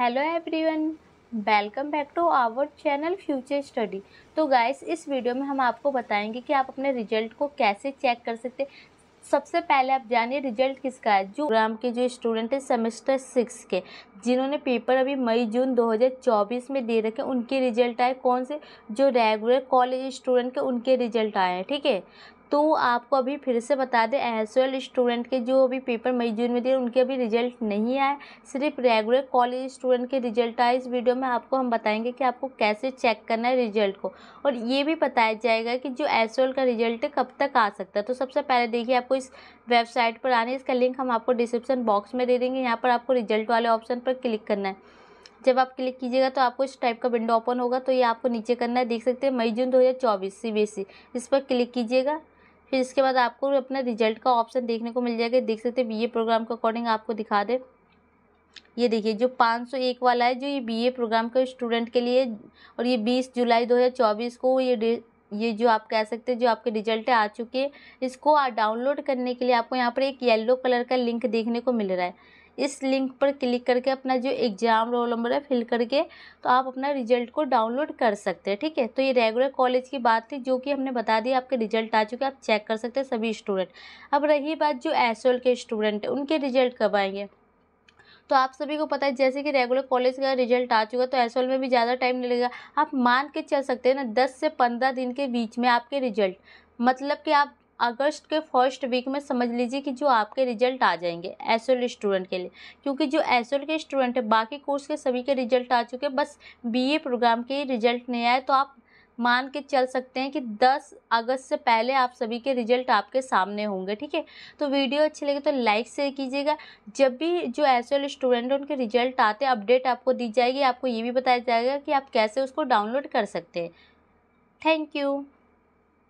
hello everyone welcome back to our channel future study तो guys इस video में हम आपको बताएंगे कि आप अपने रिजल्ट को कैसे चेक कर सकते हैं सबसे पहले आप जानिए रिजल्ट किसका है जो ग्राम के जो स्टूडेंट हैं सेमेस्टर सिक्स के जिन्होंने पेपर अभी मई जून 2024 में दे रखे उनके रिजल्ट आए कौन से जो रेगुलर कॉलेज स्टूडेंट के उनके रिजल्ट आए हैं ठीक है तो आपको अभी फिर से बता दें एस एल स्टूडेंट के जो अभी पेपर मई जून में दिए उनके अभी रिजल्ट नहीं आए सिर्फ रेगुलर कॉलेज स्टूडेंट के रिजल्ट आए इस वीडियो में आपको हम बताएंगे कि आपको कैसे चेक करना है रिजल्ट को और ये भी बताया जाएगा कि जो एस का रिजल्ट है कब तक आ सकता है तो सबसे पहले देखिए आपको इस वेबसाइट पर आने इसका लिंक हम आपको डिस्क्रिप्शन बॉक्स में दे देंगे यहाँ पर आपको रिजल्ट वाले ऑप्शन पर क्लिक करना है जब आप क्लिक कीजिएगा तो आपको इस टाइप का विंडो ओपन होगा तो ये आपको नीचे करना है देख सकते हैं मई जून 2024 सी इस पर क्लिक कीजिएगा फिर इसके बाद आपको अपना रिजल्ट का ऑप्शन देखने को मिल जाएगा देख सकते हैं बी प्रोग्राम के अकॉर्डिंग आपको दिखा दे ये देखिए जो 501 वाला है जो ये बीए प्रोग्राम के स्टूडेंट के लिए और ये 20 जुलाई 2024 को ये ये जो आप कह सकते हैं जो आपके रिजल्ट आ चुके हैं इसको डाउनलोड करने के लिए आपको यहाँ पर एक येलो कलर का लिंक देखने को मिल रहा है इस लिंक पर क्लिक करके अपना जो एग्ज़ाम रोल नंबर है फिल करके तो आप अपना रिजल्ट को डाउनलोड कर सकते हैं ठीक है तो ये रेगुलर कॉलेज की बात थी जो कि हमने बता दी आपके रिजल्ट आ चुके आप चेक कर सकते हैं सभी स्टूडेंट अब रही बात जो एस के स्टूडेंट हैं उनके रिजल्ट कब आएंगे तो आप सभी को पता है जैसे कि रेगुलर कॉलेज का रिजल्ट आ चुका है तो एस में भी ज़्यादा टाइम नहीं लगेगा आप मान के चल सकते हैं ना दस से पंद्रह दिन के बीच में आपके रिजल्ट मतलब कि आप अगस्त के फर्स्ट वीक में समझ लीजिए कि जो आपके रिजल्ट आ जाएंगे एस स्टूडेंट के लिए क्योंकि जो एस के स्टूडेंट हैं बाकी कोर्स के सभी के रिजल्ट आ चुके हैं बस बी प्रोग्राम के रिजल्ट नहीं आए तो आप मान के चल सकते हैं कि 10 अगस्त से पहले आप सभी के रिजल्ट आपके सामने होंगे ठीक है तो वीडियो अच्छी लगे तो लाइक शेयर कीजिएगा जब भी जो एस स्टूडेंट उनके रिजल्ट आते हैं अपडेट आपको दी जाएगी आपको ये भी बताया जाएगा कि आप कैसे उसको डाउनलोड कर सकते हैं थैंक यू